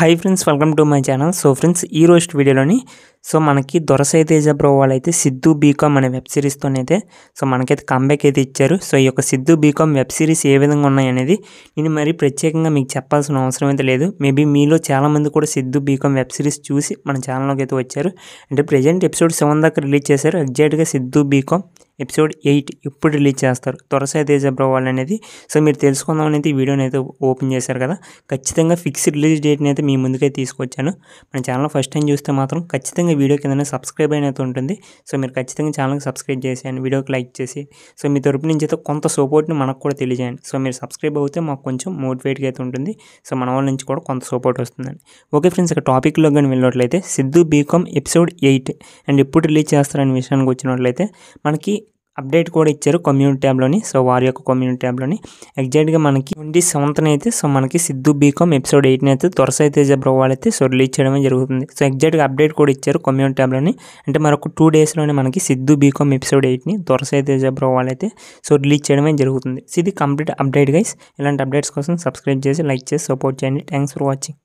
hi friends welcome to my channel so friends ఈ రోజు వీడియోలోని సో మనకి దొరసై తేజ బ్రో వాళ్ళైతే సిద్ధు బీకామ్ అనే వెబ్ సిరీస్తోనైతే సో మనకైతే కంబ్యాక్ అయితే ఇచ్చారు సో ఈ యొక్క సిద్ధు బీకామ్ వెబ్ సిరీస్ ఏ విధంగా ఉన్నాయనేది నేను మరీ ప్రత్యేకంగా మీకు చెప్పాల్సిన అవసరం అయితే లేదు మేబీ మీలో చాలామంది కూడా సిద్ధు బీకామ్ వెబ్ సిరీస్ చూసి మన ఛానల్లోకి అయితే వచ్చారు అంటే ప్రజెంట్ ఎపిసోడ్ సెవెన్ దాకా రిలీజ్ చేశారు ఎగ్జాక్ట్గా సిద్ధు బీకామ్ ఎపిసోడ్ ఎయిట్ ఇప్పుడు రిలీజ్ చేస్తారు త్వరస తేజ ప్రభావాలు అనేది సో మీరు తెలుసుకుందాం అనేది వీడియోని అయితే ఓపెన్ చేశారు కదా ఖచ్చితంగా ఫిక్స్ రిలీజ్ డేట్ని అయితే మీ ముందుకే తీసుకొచ్చాను మన ఛానల్ ఫస్ట్ టైం చూస్తే మాత్రం ఖచ్చితంగా వీడియో కింద సబ్స్క్రైబ్ అయినట్టు ఉంటుంది సో మీరు ఖచ్చితంగా ఛానల్కి సబ్స్క్రైబ్ చేసేయండి వీడియోకి లైక్ చేసి సో మీ తరపు నుంచి అయితే కొంత సపోర్ట్ని మనకు కూడా తెలియజేయండి సో మీరు సబ్స్క్రైబ్ అయితే మాకు కొంచెం మోటివేట్గా అయితే ఉంటుంది సో మన వాళ్ళ నుంచి కూడా కొంత సపోర్ట్ వస్తుందండి ఓకే ఫ్రెండ్స్ ఇక్కడ టాపిక్లో కానీ వెళ్ళినట్లయితే Siddhu B Com episode eight and ఎప్పుడు రిలీజ్ చేస్తారనే విషయానికి వచ్చినట్లయితే మనకి అప్డేట్ కూడా ఇచ్చారు కమ్యూనిటీ ట్యాబ్లోని సో వారి యొక్క కమ్యూనిటీ ట్యాబ్లోని ఎగ్జాక్ట్గా మనకి ట్వంటీ సెవెంత్న అయితే సో మనకి సిద్ధు బీకామ్ ఎపిసోడ్ ఎయిట్ని అయితే తొరసై తేజ బ్రోవాల్ అయితే సో రిలీజ్ చేయడమే జరుగుతుంది సో ఎగ్జాక్ట్గా అప్డేట్ కూడా ఇచ్చారు కమ్యూనిటీ ట్యాబ్లోని అంటే మరొక టూ డేస్లోనే మనకి సిద్ధు బీకామ్ ఎపిసోడ్ ఎయిట్ని తొరసై తేజ బ్రోవాల్ అయితే సో రిలీజ్ చేయడమే జరుగుతుంది సో ఇది కంప్లీట్ అప్డేట్ గైస్ ఇలాంటి అప్డేట్స్ కోసం సబ్స్క్రైబ్ చేసి లైక్ చేసి సపోర్ట్ చేయండి థ్యాంక్స్ ఫర్ వాచింగ్